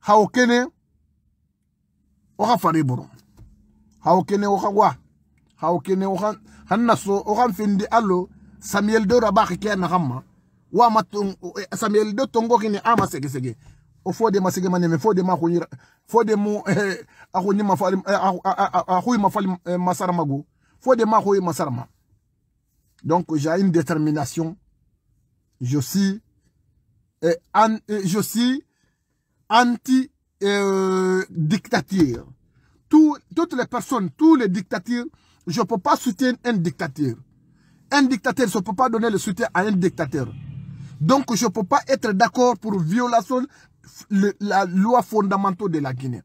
hawo kene oxa fari boro hawo kene oxa wa hawo kene oxa han naso oxan fendi alo samuel de rabaxi ke naxanma wama e, samuel de tongoxini ama sege sege o fode ma sege ma fo de ma xuñi fode mu axuñi ma fali a xuy ma fali masara magu fode ma xuy masara donc j'ai une détermination je suis et eh, en, eh, je suis anti-dictature. Euh, toutes les personnes, tous les dictatures, je ne peux pas soutenir un dictateur. Un dictateur, je ne peux pas donner le soutien à un dictateur. Donc, je ne peux pas être d'accord pour violation de la loi fondamentale de la Guinée.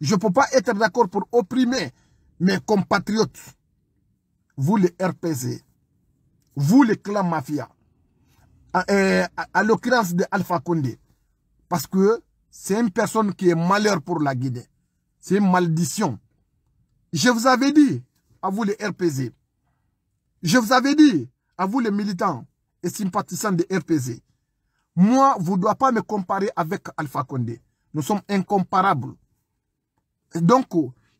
Je ne peux pas être d'accord pour opprimer mes compatriotes. Vous les RPC, vous les clans mafia, euh, à, l'occurrence de Alpha Condé. Parce que c'est une personne qui est malheur pour la Guinée. C'est une malédiction. Je vous avais dit, à vous les RPZ, je vous avais dit, à vous les militants et sympathisants des RPZ, moi, vous ne devez pas me comparer avec Alpha Condé. Nous sommes incomparables. donc,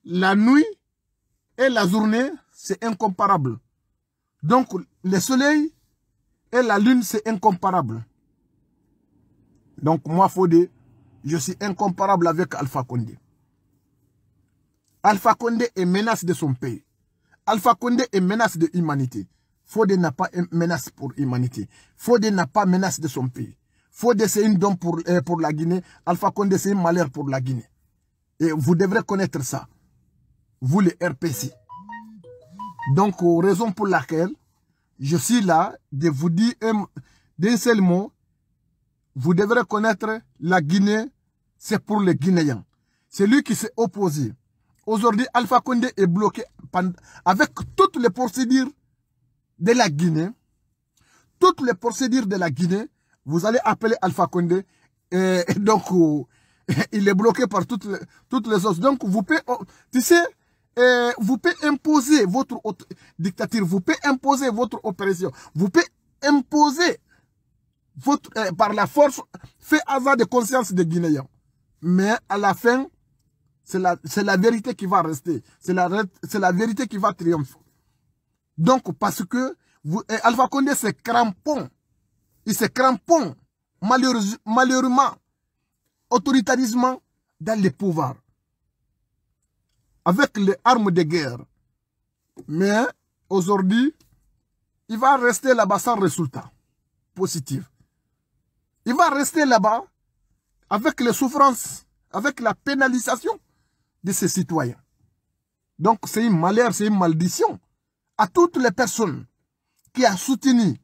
la nuit et la journée, c'est incomparable. Donc, le soleil et la lune, c'est incomparable. Donc, moi, faut des. Je suis incomparable avec Alpha Condé. Alpha Condé est menace de son pays. Alpha Condé est menace de l'humanité. Fode n'a pas menace pour l'humanité. Fode n'a pas menace de son pays. Fode, c'est une don pour, euh, pour la Guinée. Alpha Condé, c'est un malheur pour la Guinée. Et vous devrez connaître ça. Vous, les RPC. Donc, raison pour laquelle je suis là de vous dire d'un seul mot, vous devrez connaître la Guinée c'est pour les Guinéens. C'est lui qui s'est opposé. Aujourd'hui, Alpha Condé est bloqué avec toutes les procédures de la Guinée. Toutes les procédures de la Guinée, vous allez appeler Alpha Condé. Et, donc, euh, il est bloqué par toutes les, toutes les autres. Donc, vous pouvez, euh, tu sais, euh, vous pouvez imposer votre dictature, vous pouvez imposer votre opération, vous pouvez imposer votre, par la force, fait avoir de conscience des Guinéens. Mais à la fin, c'est la, vérité qui va rester. C'est la, la, vérité qui va triompher. Donc, parce que vous, Alpha Condé se crampon. Il se crampon, malheureusement, Autoritarisement... dans les pouvoirs. Avec les armes de guerre. Mais aujourd'hui, il va rester là-bas sans résultat positif. Il va rester là-bas avec les souffrances, avec la pénalisation de ces citoyens. Donc c'est une malheur, c'est une malédiction à toutes les personnes qui ont soutenu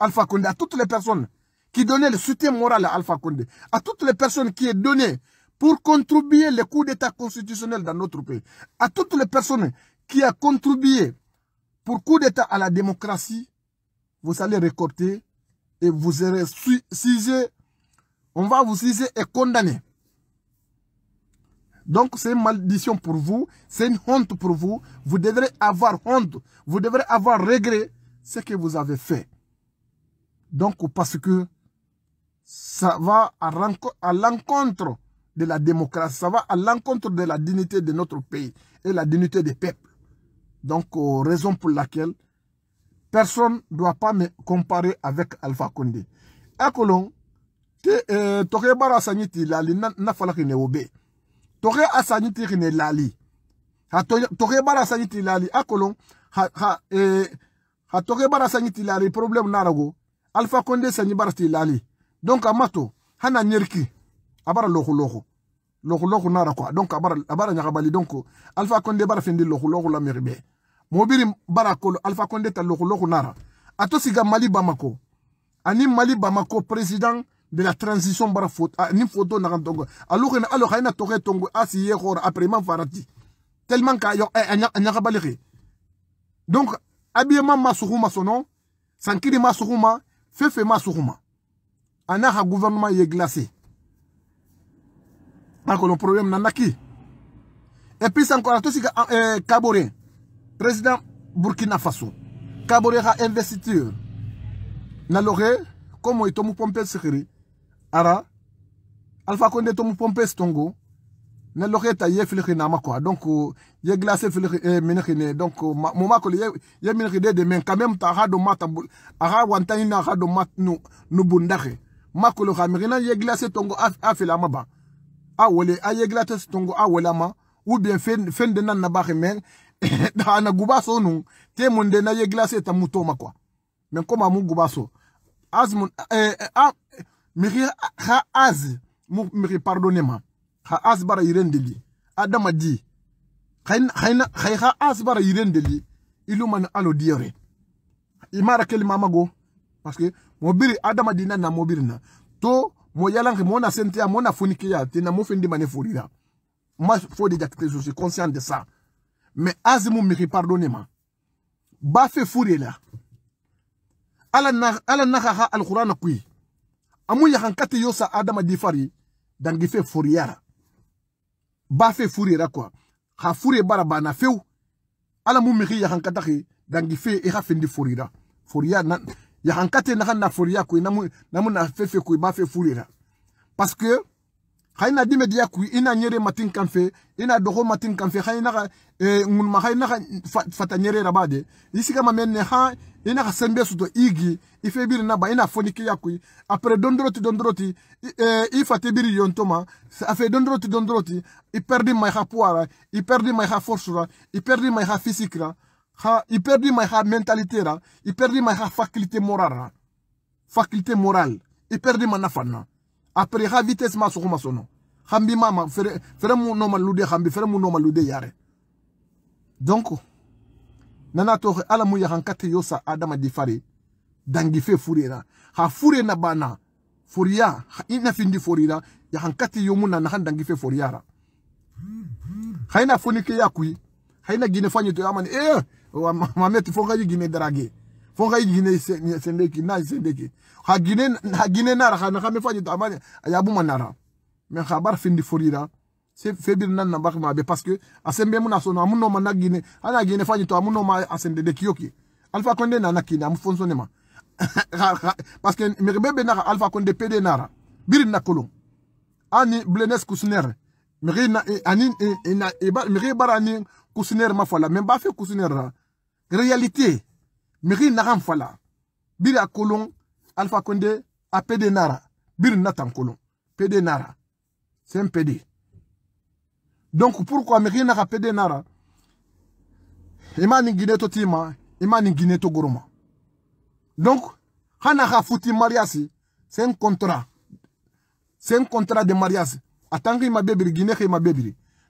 Alpha Condé, à toutes les personnes qui donnaient le soutien moral à Alpha Condé, à toutes les personnes qui ont donné pour contribuer le coup d'état constitutionnel dans notre pays, à toutes les personnes qui ont contribué pour coup d'état à la démocratie, vous allez récolter et vous serez suicidés on va vous saisir et condamner. Donc c'est une malédiction pour vous, c'est une honte pour vous. Vous devrez avoir honte, vous devrez avoir regret ce que vous avez fait. Donc parce que ça va à l'encontre de la démocratie, ça va à l'encontre de la dignité de notre pays et la dignité des peuples. Donc euh, raison pour laquelle personne ne doit pas me comparer avec Alpha Condé. À te eh, toke bara asanyi ti lali na, na fala kine obe toke asanyi ti kine lali ha to, toke bara asanyi ti lali akolon ha, ha, eh, ha toke bara asanyi ti lali problem narago alpha konde sanyi bara ti lali donc amato hana nyerki abara loku loku loku loku nara quoi donc abara abara nyakabali donc alpha konde bara fendi loku loku la meribe mobiri bara kolo alpha konde ta loku loku nara ato siga mali bamako ani mali bamako président de la transition bara a ah, ni photo na kan tongo alors n'a alors hayna toke tongo asiye khora après man farati tellement ka yo anyaka eh, balikhi donc abiyema masuhuma sono sankiri masuhuma fefe masuhuma anaka gouvernement est glacé encore le problème qui et puis encore tout ce que euh, Kabore président Burkina Faso Kabore a investiture na comme il tombe pompe sekiri ara alpha konde tomu pompes tongo ne loke ta ye filixi nama quoi donc euh, ye glace filixi eh, minixine eh, donc euh, moma koli ye, ye minixi de de men quand même ta axa do mata axa wantanini axa do ma nu, nu bundaxe makolo xa mixina ye glace tongo a, a filama ba a wole a ye glace tongo a wolama ou bien fen, fen de nan na baxe men ana guba so nu te mun de na ye glace ta mutoma quoi men comme amu guba so asmun eh, eh, a, ah, miri haazi miri pardonne ha ha bara yirendeli adama di hayna Khay Ha bara yirendeli man alo diore. imara keli mago parce que adam adama dina na mobiri na to mo yalange mo na sentia mo na funikia tina mo fendi mane forira moi faut déjà que je suis conscient de ça mais azimu miri pardonne pardonnez ba fe fure la ala na ala na ha kui amu yahankati yosa adama difari dangi fe furiyara ba fe furiyara kwa ha furiye bara bana few ala mu mixi yahankataki dangi fe i ha findi furira furiya na yahankate naxa na furiya koy namu namu na fefe koy bafe fe furiyara parce que khayna dime diya ku ina nyere matin kanfe ina dogo matin kanfe khayna ga e, eh, ngunma khayna ga fata nyere rabade isiga mamenne ha ina ga sembe suto igi ife biri na ba ina foniki ya ku apre dondroti dondroti e, e, ifa te biri yontoma afe dondroti dondroti i perdi mai ha puara i perdi mai ha forsura i perdi mai ha fisikra ha i perdi mai ha mentalitera i perdi mai ha faculté morara faculté morale i perdi mana fanna après ha vitesse ma sogoma sono xambi mama fere fere mu noma lude xambi fere mu noma lude yare donc nana toxe ala mu yaxan kate yo sa adama di fari dangi fe furena xa furena bana foriya xa i nafindi forira yaxan kate yo na naxan dangi fe foriyara xayna fonike ya kuy xayna gine fañito yamani e eh, mameti fo gine darage fonga igine sendeki na sendeki hagine hagine nara khana khame faji to amanya ayabu manara men khabar findi forira se febir nan na bakma be parce que a asembe muna sono amuno managine ana gine faji to amuno ma asende de kiyoki alfa konde na nakina amfonso nema parce que merebebe nara alfa konde pede nara birin na ani blenes kusner meri eh, Ani, ani eh, eh, na meri barani kusner ma fola men ba fe kusner réalité miri nagan fala Bira colon alpha konde apd nara n'a natan kolon pd nara c'est un pd donc pourquoi miri Nara pd nara ima ni guinée to tima ima to donc hana ha futi mariasi c'est un contrat c'est un contrat de mariage atangi ma bebiri guinée ma bebiri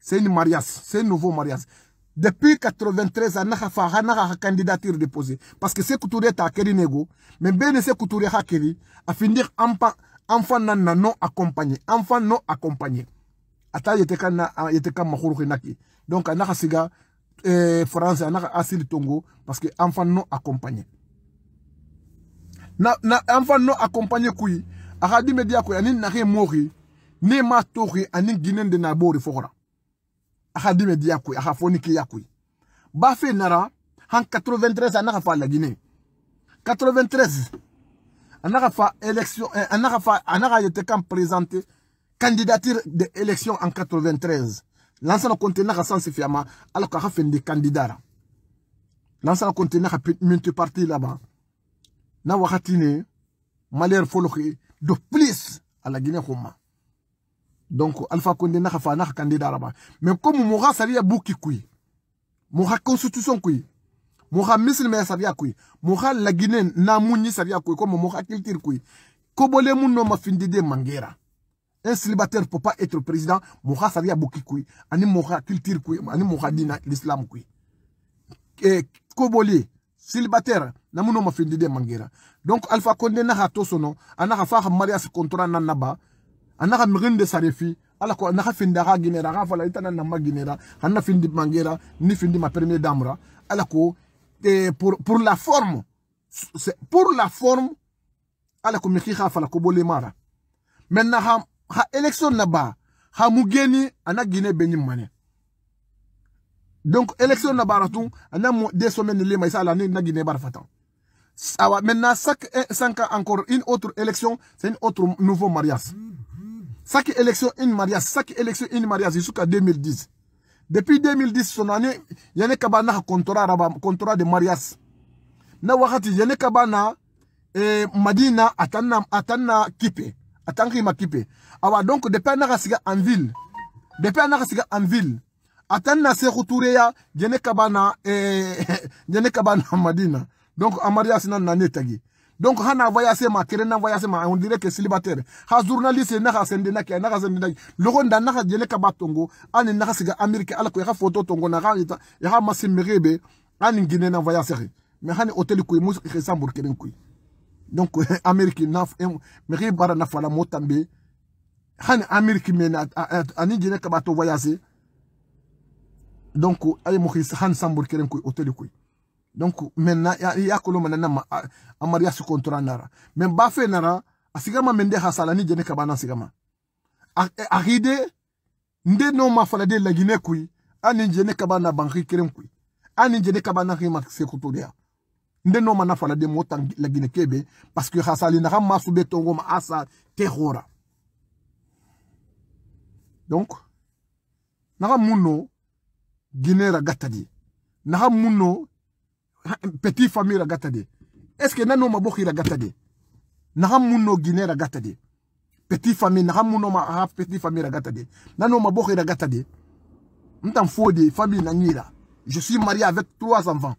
C'est seeni mariage un nouveau mariage depuis 93 ans naxa a xa candidature déposée parce que Sékou Touré ta keri nego mais bene Sékou Touré xa keri a findir enfant non accompagné enfant non accompagné ata yete y était yete kan maxuru donc a naxa siga eh, France a naxa Tongo parce que enfant non accompagné na, na enfant non accompagné kuy axa dime diya koy ani naxe mooxi ne ma toxi ani guinéen de na boori foxora ahadime dia koy aha foni kiya koy ba fe nara han 93 anaka fa la guinée 93 anaka fa élection eh, anaka fa anaka yete kan présenter candidature de élection en 93 L'ancien konte naka sansi fiama alors ka fendi candidat lansana konte naka multi parti là-bas na wakati ne malheur foloki de plus à la guinée xuma donc alpha Condé n'a pas naka candidat raba mais comme moga salia buki kui moga constitution Koui, moga missile mais sabia Koui, moga la guinée na munyi sabia kui comme moga culture kui kobole munno fin de mangera un célibataire peut pas être président moga salia buki kui ani moga culture Koui, ani moga dina l'islam Koui. et kobole célibataire na ma fin de mangera donc alpha Condé n'a pas konde son nom, sono anaka fa mariage contrat nanaba anaka mrinde sarefi ala ko anaka finda ga ginera ga fala itana na maginera anna findi mangera ni findi ma premier damra ala ko pour pour la forme pour la forme ala ko mi khiha fala ko bole mara menna ha ha élection na ba ha geni ana gine benyi mane donc élection na baratun ana mo des semaines le maisa ala ni na gine barfatan fatan maintenant chaque eh, cinq encore une autre élection c'est une autre nouveau mariage chaque élection, une mariage, chaque élection, une Maria jusqu'à 2010. Depuis 2010, son année, il y a un contrat de mariage. Na wakati yene kabana eh, Madina atana atana kipe atangi kipe awa donc depuis na siga en ville depuis na siga en ville atana se retourner ya yene kabana eh, yene kabana Madina donc amarias na nanetagi donc a voyagé ma kerena vaya ma, on dirait que célibataire ha journaliste na pas sende na ke na pas sende na pas sont na ha jele que na ala ko ya photo tongo na pas ita ya ha masimrebe na mais hani hotel ko mo ke sambour pas donc amerique na eh, meri bara na fala motambe hani amerique men donc ay mo han sambour keren ko ko donc maintenant ya kolo manana ma amariya su kontora nara men ba nara asigama mende hasala ni jene kabana sigama ahide nde no ma fala de lagine kui ani jene kabana banki kerem kui ani jene kabana ki ma se kuturia nde no mana fala de mota lagine kebe parce que hasali nara ma sube tongo ma asa tehora donc nara muno ginera gatadi nara muno petit famille ragata est ce que nous maboki ragata de naha munno guinée de petit famille naha munno ma ha petit famille ragata de nano ragatade. ragata de m'tan fodi famille nangira je suis marié avec trois enfants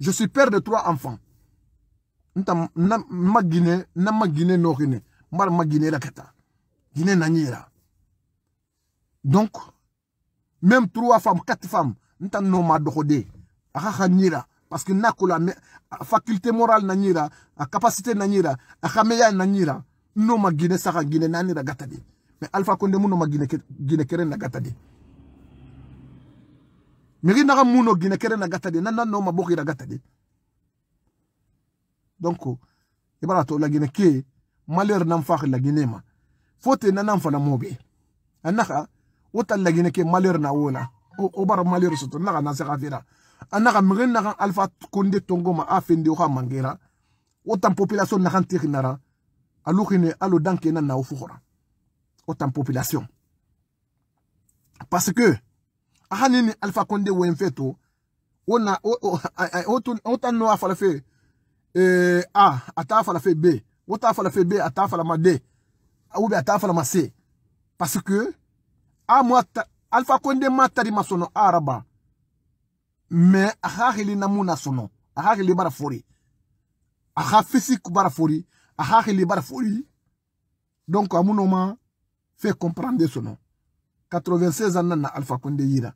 je suis père de trois enfants m'tan ma guinée na ma guinée no guinée mar guinée ragata nangira donc même trois femmes quatre femmes m'tan no ma dokodé aha khanira que nakula ah, faculté morale nanyira a ah, capacité nanyira a ah, nanyira noma magine saxa guine nanira gatadi mais alpha konde mu magine guine, guine keren na gatadi miri guine na gatadi no noma gatadi donc i bara la lagine ke malheur nan la fote nanan fana mobe a naxa la ke malheur na wola o bara malheur soto na na se anaka megen nakan alpha konde tongoma a fende oxa mangera wo tan population nakan texinara aluxine alo dankena na wo fuxora wo tan population parce que axa nini alpha konde wen fe to wo na wo tan no a fala fe a a t'a fala fe b wo t'a fala fe b a t'a falama d ou bien a t'a falama c parce que a mo alpha konde ma tari masono araba mais a ka na mun na a ka bara fori a ka fisik bara fori a fori donc a fait comprendre nom 96 ans nana alpha Condé yira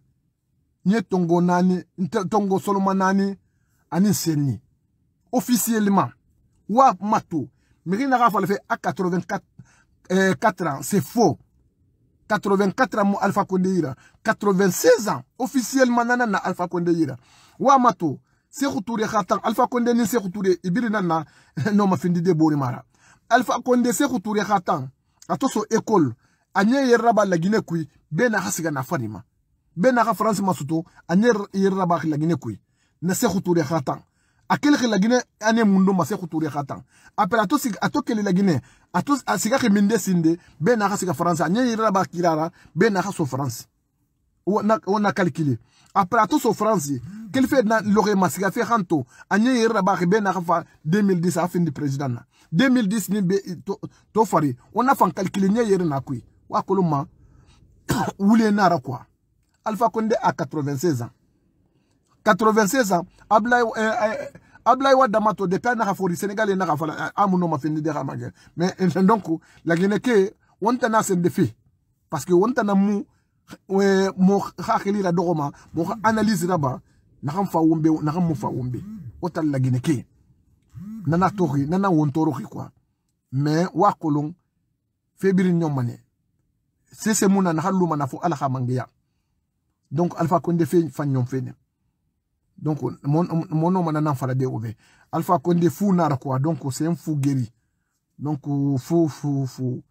n tongo naani tongo soloma Nani, officiellement wa kuma Mirina mɛgi na ka fɔ ale a ans c'est faux 84 ans mo alpha konde ira 96 ans officiellement nana na alpha konde ira wama to sekou touré khatan alpha konde ni sekou touré ibiri nana no mafindi de bori mara alpha konde sekou touré khatan atoso école anye yeraba la guinée kui bena hasiga na farima bena ha france masuto anye yeraba la guinée kui na sekou touré khatan akele ke lagine ane mundo mase kuturi khatan apela ato sig ato kele lagine ato asiga ke minde sinde be na ka siga france anye ira ba kirara be na ka so france wana wana calculer apela ato so france kele fe na lore masiga fe khanto anye ira ba ke be na ka fa 2010 afin di president na 2010 ni be to, to fari ona fan calculer nye ira na kui wa koloma wule nara kwa alpha konde a 96 ans 96 ans ablaye eh, eh, ablaye wadama to fori sénégal ye naxa fala amuno ma fini de xa mange mais donc la Guinée, on ke wontana sen defi parce que wontana mu we, mo xa xelira doxoma mo xa analyse raba naxam fa wombe naxam mu fa wombe wo tal lagine ke nana toxi nana wontoroxi quoi mais wa kolong febirin ñomane sese muna naxa lumana fo ala xa donc alpha konde fe fan ñom donc mon mon nom, nan fara alpha konde fou nara quoi donc c'est un fou guéri donc euh, fou fou fou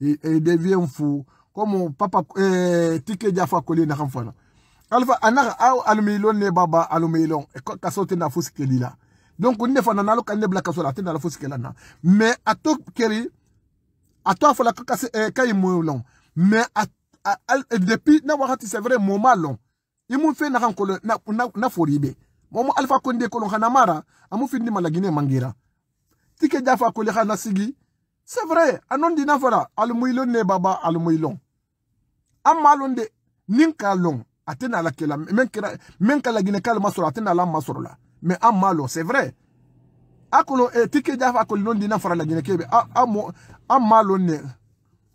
il, il devient fou comme euh, papa eh, Tiké jafa kole na kan fait. alpha anar, au, almilon ne baba almilon ka sote na fusi keli la donc on ne fana nalo kan ne bla kaso la tena la fusi kela na mais à toi ato afala ka eh, kay moulon mais à, a, depuis na wakati c'est vrai moment long imun fe na kankolo na na, na foribe momo alfa konde kolon kana mara amu findi malagine mangira tike jafa kole kana sigi c'est vrai anon dina fara almuilon ne baba almuilon amma londe ninka long atena la kela men kira men kala gine kala atena la masoro la mais amma lo c'est vrai akolo e tike jafa kole non di fara la gine kebe amma amma lonne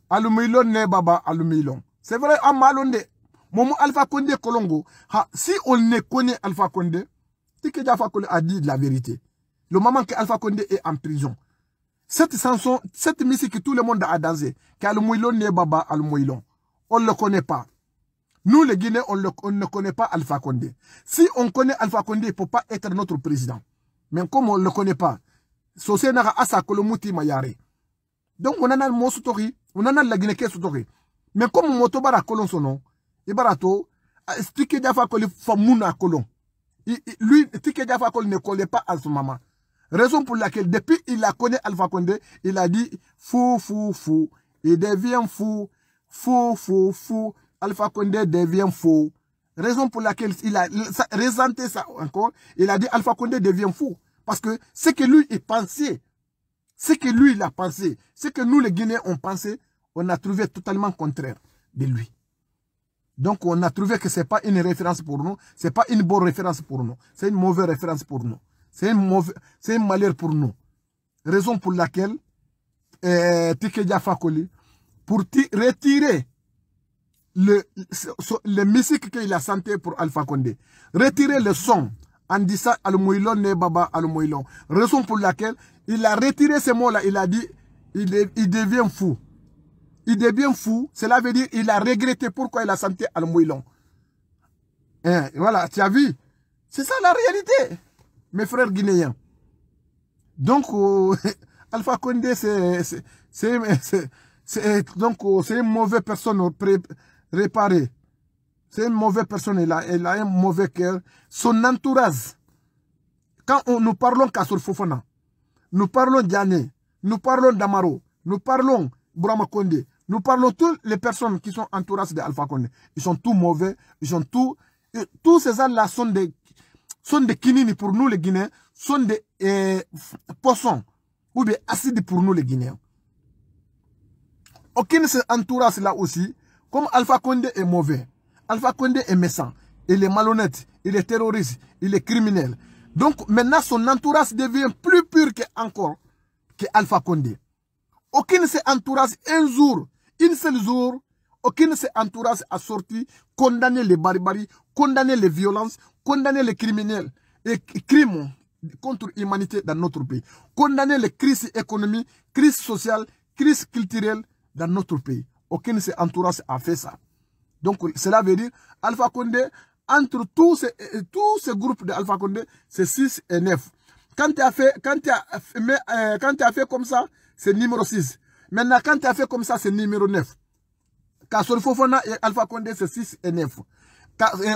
almuilon ne baba almuilon c'est vrai amma londe Momo Alpha Condé Colombo, si on ne connaît Alpha Condé, c'est que Alpha Condé a dit la vérité. Le moment que Alpha Condé est en prison, cette chanson, cette musique que tout le monde a dansé, qu'Al Mouilon n'est baba al Mouilon, on ne le connaît pas. Nous, les Guinéens, on, ne connaît pas Alpha Condé. Si on connaît Alpha Condé, il ne peut pas être notre président. Mais comme on ne le connaît pas, Donc, on a le on a la Guinée qui est Mais comme on ne son pas barato, bara ah, Stike Diafakoli Lui, Stike ne connaît pas à son maman. Raison pour laquelle, depuis qu'il a connu Alpha Condé, il a dit fou, fou, fou. Il devient fou, fou, fou, fou. Alpha Condé devient fou. Raison pour laquelle il a résenté ça encore, il a dit Alpha Condé devient fou. Parce que ce que lui, il pensait, ce que lui, il a pensé, ce que nous, les Guinéens, ont pensé, on a trouvé totalement contraire de lui. Donc on a trouvé que ce n'est pas une référence pour nous, ce n'est pas une bonne référence pour nous, c'est une mauvaise référence pour nous, c'est un malheur pour nous. Raison pour laquelle euh, Tikedia Fakoli, pour retirer le, le musique qu'il a senti pour Alpha Condé, retirer le son en disant Al-Mouilon ne Baba al Raison pour laquelle il a retiré ces mots-là, il a dit il, il devient fou il devient fou. Cela veut dire qu'il a regretté pourquoi il a senti al hein, voilà, tu as vu C'est ça la réalité, mes frères guinéens. Donc, euh, Alpha Condé, c'est donc euh, une mauvaise personne réparée. C'est une mauvaise personne, elle a, un mauvais cœur. Son entourage, quand on, nous parlons Kassoul Fofana, nous parlons Diané, nous parlons Damaro, nous parlons Brahma Condé, nous parlons toutes les personnes qui sont entourées d'Alpha Condé. Ils sont tous mauvais. Ils sont tous... Tous ces gens-là sont des, sont des pour nous les Guinéens. Sont des eh, poissons. Ou des acides pour nous les Guinéens. Aucune de ces là aussi, comme Alpha Condé est mauvais. Alpha Condé est méchant. Il est malhonnête. Il est terroriste. Il est criminel. Donc maintenant, son entourage devient plus pur qu'encore que Alpha Condé. Aucune de ces un jour, une seule jour, aucune de ces entourages a sorti condamner les barbaries, condamner les violences, condamner les criminels et crimes contre l'humanité dans notre pays. Condamner les crises économiques, crises sociales, crises culturelles dans notre pays. Aucune de ces entourages a fait ça. Donc cela veut dire Alpha Condé, entre tous ces, euh, tous groupes d'Alpha Condé, c'est 6 et 9. Quand tu as fait, quand as, euh, tu as fait comme ça, c'est numéro 6. Maintenant, quand tu as fait comme ça, c'est numéro 9. Kassori Fofana et Alpha Condé, c'est 6 et 9.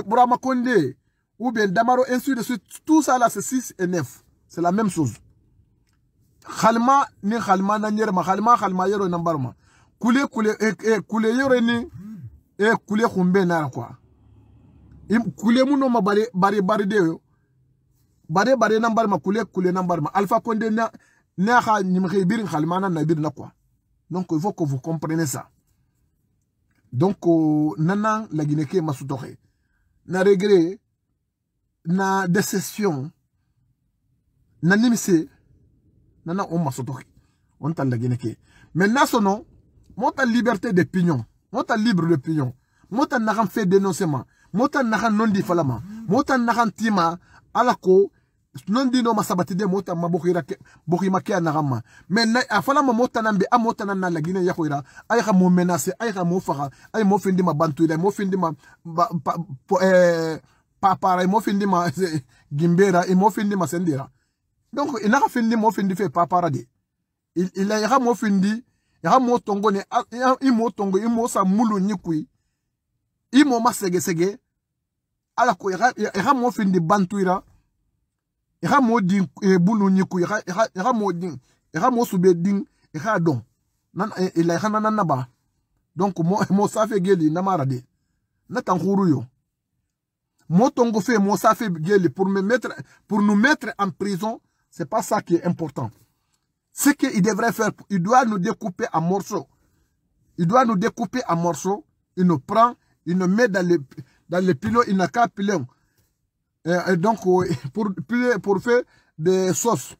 Burama Condé, ou bien Damaro, ainsi de suite, tout ça là, c'est 6 et 9. C'est la même chose. Khalma, ni Khalma, nanyerma, Khalma, Khalma, yero, nambarma. Koule, koule, eh, e, koule, yero, ni, eh, koule, khumbe, nara, quoi. Koule, mouno, ma bari, bari, bari, de, bari, bari, nambarma, koule, koule, nambarma. Alpha Condé, na, na, ha, nimre, bir, Khalma, na, na, bir, na, quoi. Donc, il faut que vous compreniez ça. Donc, euh, nanan la Guinée masutore. Na regret, na décession, na c'est, nana on masutore. On t'a la Guinée. Mais son nom, mon ta liberté d'opinion, mon ta libre opinion, mon ta naran fait dénoncement, mon ta naran non difalama, mon ta naran tima, alako, nondi no masabati de mota mabokira ke bokima ke na gama men afala ma mota na be amota na na lagina ya khoira ay kha mo menace ay kha mo faga ay mo findi ma bantu de mo findi ma pa eh papara mo findi ma eh, gimbera mo findi ma sendera donc ina kha findi mo findi fe papara de il il ya kha mo findi ya kha mo tongo ne i mo tongo i mo sa mulu nyikui i mo masege sege ala ko ya kha mo findi bantuira i ka mɔɔ di eh, bulu ɲiku il a mɔɔ di i ka mɔɔ sube il a ila hana ka naba donc mo safe geli namara de na tan huru yo mɔɔ fe mo safe geli pour me mettre pour nous mettre en prison c'est pas ça qui est important ce qu'il devrait faire il doit nous découper en morceaux il doit nous découper en morceaux il nous prend il nous met dans les dans les pilons il n'a qu'à pilon et euh, euh, donc, pour, pour faire des sauces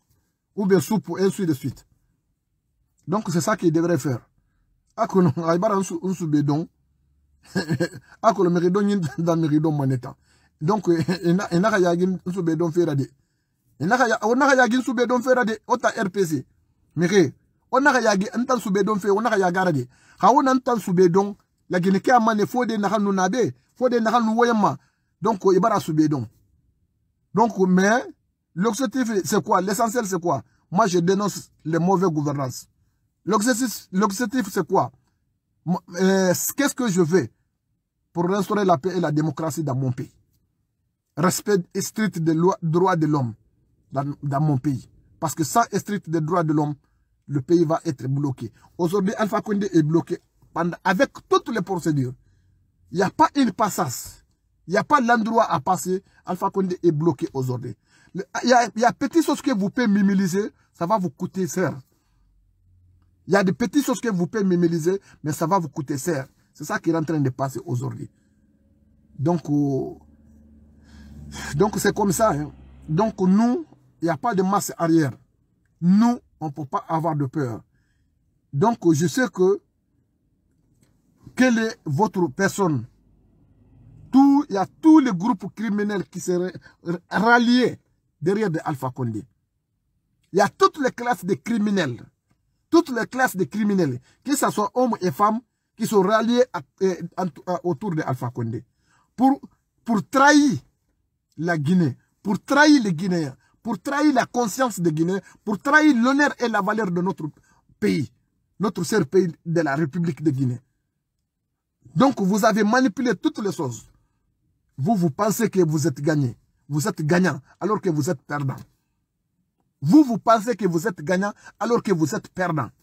ou des soupes, et ainsi de suite. Donc, c'est ça qu'il devrait faire. Akolo, aibara Akono, Akolo, meridon yin dan meridon maneta. Donc, enaka euh, yagin unsu bedon ferade. Onaka yagin unsu bedon ferade, ta RPC. Mire, onaka yagi antan su n'a fe, onaka yagarade. Haon un su bedon, la gineke amane des naka nabe faut des nuwoyama. Donc, ibara su donc, mais l'objectif, c'est quoi L'essentiel, c'est quoi Moi, je dénonce les mauvaises gouvernances. L'objectif, c'est quoi euh, Qu'est-ce que je veux pour restaurer la paix et la démocratie dans mon pays Respect strict des droits de l'homme dans, mon pays. Parce que sans strict des droits de l'homme, le pays va être bloqué. Aujourd'hui, Alpha Condé est bloqué avec toutes les procédures. Il n'y a pas une passage il n'y a pas l'endroit à passer. Alpha Condé est bloqué aujourd'hui. Il y a, il y a petites choses que vous pouvez minimiser, ça va vous coûter cher. Il y a des petites choses que vous pouvez minimiser, mais ça va vous coûter cher. C'est ça qui est en train de passer aujourd'hui. Donc, euh, donc c'est comme ça. Hein. Donc nous, il n'y a pas de masse arrière. Nous, on ne peut pas avoir de peur. Donc je sais que quelle est votre personne il y a tous les groupes criminels qui seraient ralliés derrière de Alpha Condé. Il y a toutes les classes de criminels, toutes les classes de criminels, que ce soit hommes et femmes, qui sont ralliés autour de Alpha Condé pour, pour trahir la Guinée, pour trahir les Guinéens, pour trahir la conscience des Guinéens, pour trahir l'honneur et la valeur de notre pays, notre seul pays de la République de Guinée. Donc vous avez manipulé toutes les choses. Vous, vous pensez que vous êtes gagné. Vous êtes gagnant alors que vous êtes perdant. Vous, vous pensez que vous êtes gagnant alors que vous êtes perdant.